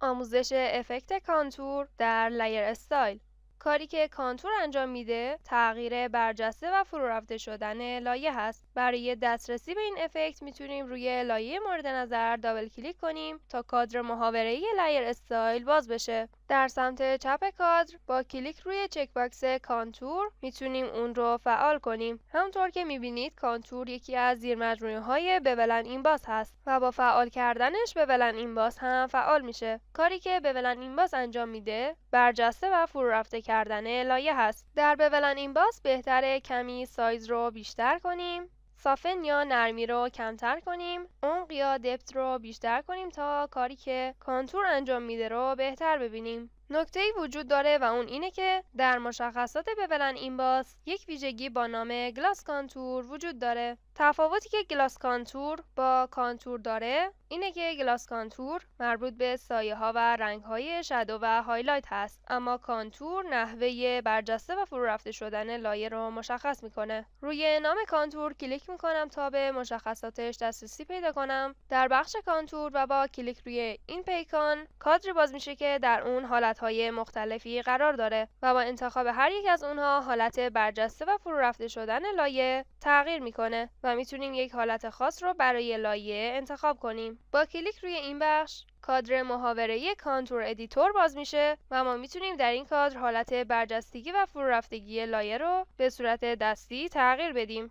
آموزش افکت کانتور در لایر استایل کاری که کانتور انجام میده تغییر برجسته و فرو رفته شدن لایه هست برای دسترسی به این افکت میتونیم روی لایه مورد نظر دابل کلیک کنیم تا کادر محاوره لایر استایل باز بشه در سمت چپ کادر با کلیک روی چک باکس کانتور میتونیم اون رو فعال کنیم همونطور که میبینید کانتور یکی از زیر های بولن این باز هست و با فعال کردنش بولن این باز هم فعال میشه کاری که بولن این باز انجام میده برجسته و فرورفته کرد کردن لایه هست در بولن این باز بهتره کمی سایز رو بیشتر کنیم سافن یا نرمی رو کمتر کنیم عمق یا دپت رو بیشتر کنیم تا کاری که کانتور انجام میده رو بهتر ببینیم نکته ای وجود داره و اون اینه که در مشخصات بولن این باس یک ویژگی با نام گلاس کانتور وجود داره تفاوتی که گلاس کانتور با کانتور داره اینه که گلاس کانتور مربوط به سایه ها و رنگ های شدو و هایلایت هست اما کانتور نحوه برجسته و فرو رفته شدن لایه رو مشخص میکنه روی نام کانتور کلیک میکنم تا به مشخصاتش دسترسی پیدا کنم در بخش کانتور و با کلیک روی این پیکان کادری باز میشه که در اون حالت های مختلفی قرار داره و با انتخاب هر یک از اونها حالت برجسته و فرو رفته شدن لایه تغییر میکنه و میتونیم یک حالت خاص رو برای لایه انتخاب کنیم با کلیک روی این بخش کادر محاوره کانتور ادیتور باز میشه و ما میتونیم در این کادر حالت برجستگی و فرورفتگی لایه رو به صورت دستی تغییر بدیم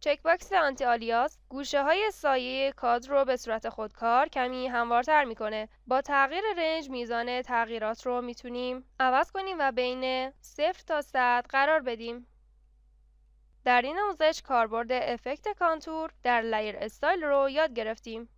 چک باکس آنتی آلیاس گوشه های سایه کادر رو به صورت خودکار کمی هموارتر میکنه. با تغییر رنج میزان تغییرات رو میتونیم عوض کنیم و بین 0 تا 100 قرار بدیم. در این آموزش کاربرد افکت کانتور در لایر استایل رو یاد گرفتیم.